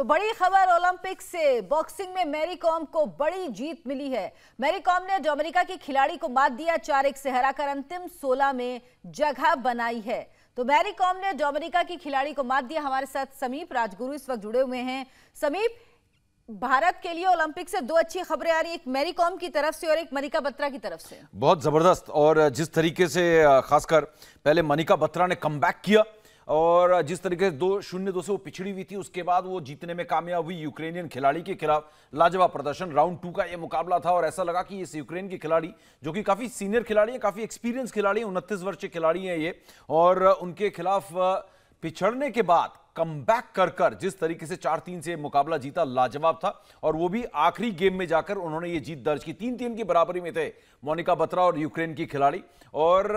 तो बड़ी खबर ओलंपिक से बॉक्सिंग में मैरी कॉम को बड़ी जीत मिली है मैरी कॉम ने जो अमेरिका की खिलाड़ी को मात दिया चार एक से हराकर अंतिम सोलह में जगह बनाई है तो मैरी कॉम ने जो अमेरिका की खिलाड़ी को मात दिया हमारे साथ समीप राजगुरु इस वक्त जुड़े हुए हैं समीप भारत के लिए ओलंपिक से दो अच्छी खबरें आ रही एक मैरी कॉम की तरफ से और एक मनिका बत्रा की तरफ से बहुत जबरदस्त और जिस तरीके से खासकर पहले मनिका बत्रा ने कम किया और जिस तरीके से दो शून्य दो से वो पिछड़ी हुई थी उसके बाद वो जीतने में कामयाब हुई यूक्रेनियन खिलाड़ी के खिलाफ लाजवाब प्रदर्शन राउंड टू का ये मुकाबला था और ऐसा लगा कि इस यूक्रेन के खिलाड़ी जो कि काफ़ी सीनियर खिलाड़ी है काफ़ी एक्सपीरियंस खिलाड़ी हैं उनतीस वर्ष के खिलाड़ी हैं ये और उनके खिलाफ पिछड़ने के बाद कम कर कर जिस तरीके से चार तीन से मुकाबला जीता लाजवाब था और वो भी आखिरी गेम में जाकर उन्होंने ये जीत दर्ज की तीन तीन की बराबरी में थे मोनिका बत्रा और यूक्रेन की खिलाड़ी और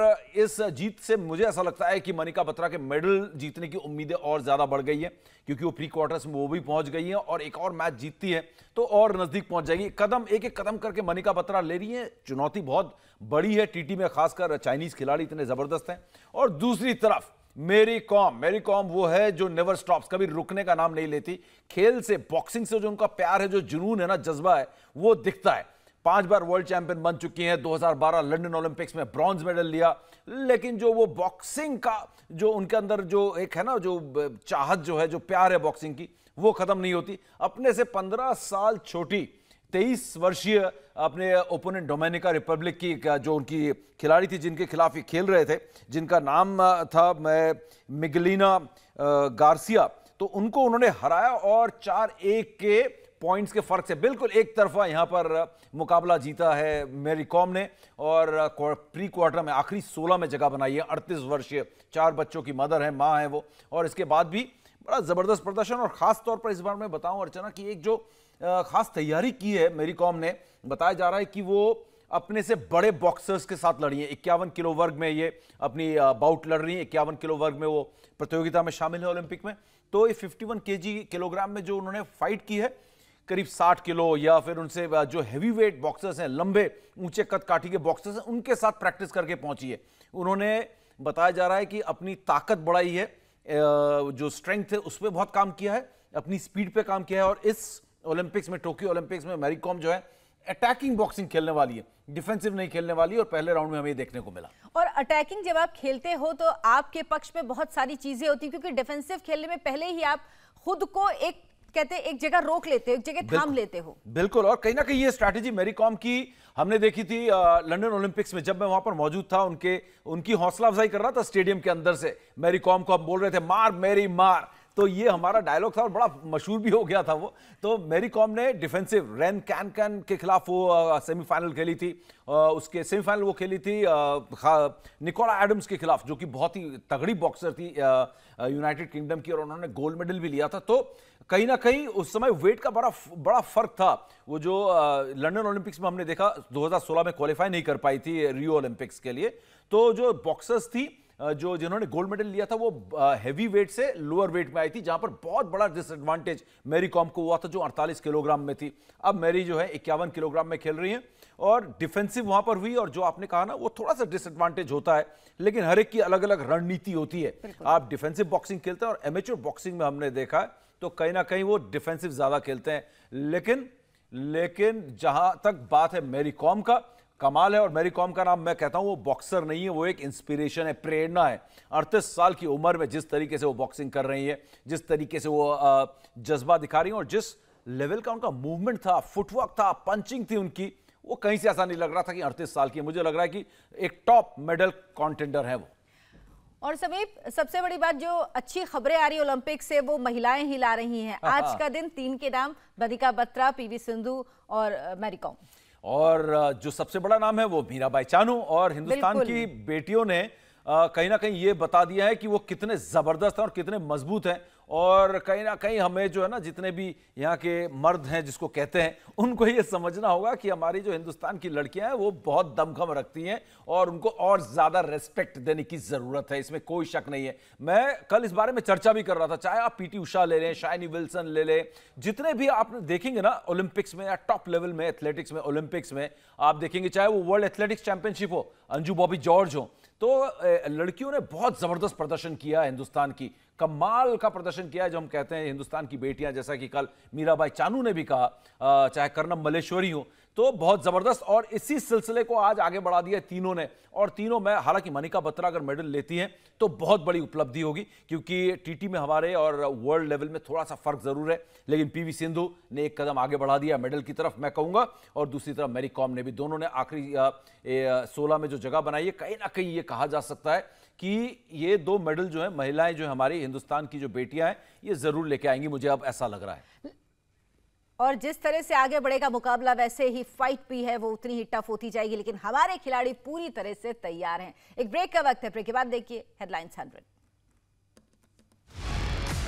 इस जीत से मुझे ऐसा लगता है कि मोनिका बत्रा के मेडल जीतने की उम्मीदें और ज़्यादा बढ़ गई हैं क्योंकि वो प्री क्वार्टर्स में वो भी पहुंच गई हैं और एक और मैच जीतती है तो और नज़दीक पहुंच जाएगी कदम एक एक कदम करके मनिका बत्रा ले रही है चुनौती बहुत बड़ी है टीटी में खासकर चाइनीज़ खिलाड़ी इतने ज़बरदस्त हैं और दूसरी तरफ मेरी कॉम मेरी कॉम वो है जो नेवर स्टॉप्स कभी रुकने का नाम नहीं लेती खेल से बॉक्सिंग से जो उनका प्यार है जो जुनून है ना जज्बा है वो दिखता है पांच बार वर्ल्ड चैंपियन बन चुकी हैं 2012 लंदन ओलंपिक्स में ब्रॉन्ज मेडल लिया लेकिन जो वो बॉक्सिंग का जो उनके अंदर जो एक है ना जो चाहत जो है जो प्यार है बॉक्सिंग की वो खत्म नहीं होती अपने से पंद्रह साल छोटी तेईस वर्षीय अपने ओपोनेंट डोमेनिका रिपब्लिक की जो उनकी खिलाड़ी थी जिनके खिलाफ ये खेल रहे थे जिनका नाम था मैं मिगलिना गार्सिया तो उनको उन्होंने हराया और चार एक के पॉइंट्स के फर्क से बिल्कुल एक तरफा यहाँ पर मुकाबला जीता है मेरी कॉम ने और प्री क्वार्टर में आखिरी 16 में जगह बनाई है अड़तीस वर्षीय चार बच्चों की मदर है माँ है वो और इसके बाद भी बड़ा ज़बरदस्त प्रदर्शन और ख़ास तौर पर इस बार मैं बताऊं अर्चना कि एक जो खास तैयारी की है मेरी कॉम ने बताया जा रहा है कि वो अपने से बड़े बॉक्सर्स के साथ लड़ी है इक्यावन किलो वर्ग में ये अपनी बाउट लड़ रही है इक्यावन किलो वर्ग में वो प्रतियोगिता में शामिल है ओलंपिक में तो ये 51 केजी किलोग्राम में जो उन्होंने फाइट की है करीब 60 किलो या फिर उनसे जो हैवी वेट बॉक्सर्स हैं लंबे ऊंचे कद काठी के बॉक्सर्स हैं उनके साथ प्रैक्टिस करके पहुंची है उन्होंने बताया जा रहा है कि अपनी ताकत बढ़ाई है जो स्ट्रेंथ है उस पर बहुत काम किया है अपनी स्पीड पर काम किया है और इस ओलंपिक्स में टोक्यो ओलंपिक्स में मैरी कॉम जो है अटैकिंग बॉक्सिंग खेलने वाली है डिफेंसिव नहीं खेलने वाली और पहले राउंड में हमें देखने को मिला और अटैकिंग जब आप खेलते हो तो आपके पक्ष में बहुत सारी चीजें होती क्योंकि डिफेंसिव खेलने में पहले ही आप खुद को एक कहते एक जगह रोक लेते हो एक जगह थाम लेते हो बिल्कुल और कहीं ना कहीं ये स्ट्रैटेजी मेरी कॉम की हमने देखी थी लंदन ओलंपिक्स में जब मैं वहां पर मौजूद था उनके उनकी हौसला अफजाई कर रहा था स्टेडियम के अंदर से मेरी कॉम को हम बोल रहे थे मार मेरी मार तो ये हमारा डायलॉग था और बड़ा मशहूर भी हो गया था वो तो मेरी कॉम ने डिफेंसिव रैन कैन कैन के खिलाफ वो सेमीफाइनल खेली थी उसके सेमीफाइनल वो खेली थी निकोला एडम्स के खिलाफ जो कि बहुत ही तगड़ी बॉक्सर थी यूनाइटेड किंगडम की और उन्होंने गोल्ड मेडल भी लिया था तो कहीं ना कहीं उस समय वेट का बड़ा बड़ा फर्क था वो जो लंदन ओलंपिक्स में हमने देखा 2016 में क्वालिफाई नहीं कर पाई थी रियो ओलंपिक्स के लिए तो जो बॉक्सर्स थी जो जिन्होंने गोल्ड मेडल लिया था वो हैवी वेट से लोअर वेट में आई थी जहां पर बहुत बड़ा डिसएडवांटेज मैरी कॉम को हुआ था जो 48 किलोग्राम में थी अब मैरी जो है इक्यावन किलोग्राम में खेल रही हैं और डिफेंसिव वहां पर हुई और जो आपने कहा ना वो थोड़ा सा डिसएडवांटेज होता है लेकिन हर एक की अलग अलग रणनीति होती है आप डिफेंसिव बॉक्सिंग खेलते हैं और एमेच्योर बॉक्सिंग में हमने देखा तो कहीं ना कहीं वो डिफेंसिव ज्यादा खेलते हैं लेकिन लेकिन जहां तक बात है मैरी कॉम का कमाल है और मेरी कॉम का नाम मैं कहता हूं वो बॉक्सर नहीं है वो एक इंस्पिरेशन है प्रेरणा है अड़तीस साल की उम्र में जिस तरीके से वो बॉक्सिंग कर रही है जिस तरीके से वो जज्बा दिखा रही है और जिस लेवल का उनका मूवमेंट था फुटवर्क था पंचिंग थी उनकी वो कहीं से ऐसा नहीं लग रहा था कि अड़तीस साल की मुझे लग रहा है कि एक टॉप मेडल कॉन्टेंडर है वो और समीप सबसे बड़ी बात जो अच्छी खबरें आ रही ओलंपिक से वो महिलाएं ही ला रही हैं आज हाँ। का दिन तीन के नाम बदिका बत्रा पीवी सिंधु और मैरीकॉम और जो सबसे बड़ा नाम है वो मीराबाई चानू और हिंदुस्तान की बेटियों ने कहीं ना कहीं ये बता दिया है कि वो कितने ज़बरदस्त हैं और कितने मजबूत हैं और कहीं ना कहीं हमें जो है ना जितने भी यहाँ के मर्द हैं जिसको कहते हैं उनको ये समझना होगा कि हमारी जो हिंदुस्तान की लड़कियाँ हैं वो बहुत दमखम रखती हैं और उनको और ज़्यादा रेस्पेक्ट देने की ज़रूरत है इसमें कोई शक नहीं है मैं कल इस बारे में चर्चा भी कर रहा था चाहे आप पी उषा ले लें शाइनी विल्सन ले लें जितने भी आप देखेंगे ना ओलंपिक्स में या टॉप लेवल में एथलेटिक्स में ओलंपिक्स में आप देखेंगे चाहे वो वर्ल्ड एथलेटिक्स चैंपियनशिप हो अंजू बॉबी जॉर्ज हो तो लड़कियों ने बहुत जबरदस्त प्रदर्शन किया हिंदुस्तान की कमाल का प्रदर्शन किया है जो हम कहते हैं हिंदुस्तान की बेटियां जैसा कि कल मीराबाई चानू ने भी कहा चाहे कर्णम मलेश्वरी हो तो बहुत ज़बरदस्त और इसी सिलसिले को आज आगे बढ़ा दिया तीनों ने और तीनों में हालांकि मनिका बत्रा अगर मेडल लेती हैं तो बहुत बड़ी उपलब्धि होगी क्योंकि टीटी में हमारे और वर्ल्ड लेवल में थोड़ा सा फर्क ज़रूर है लेकिन पीवी सिंधु ने एक कदम आगे बढ़ा दिया मेडल की तरफ मैं कहूँगा और दूसरी तरफ मेरी कॉम ने भी दोनों ने आखिरी सोलह में जो जगह बनाई है कहीं ना कहीं ये कहा जा सकता है कि ये दो मेडल जो है महिलाएं जो हमारी हिंदुस्तान की जो बेटियां हैं ये जरूर लेके आएंगी मुझे अब ऐसा लग रहा है और जिस तरह से आगे बढ़ेगा मुकाबला वैसे ही फाइट भी है वो उतनी ही टफ होती जाएगी लेकिन हमारे खिलाड़ी पूरी तरह से तैयार हैं एक ब्रेक का वक्त है ब्रेक के बाद देखिए हेडलाइंस हंड्रेड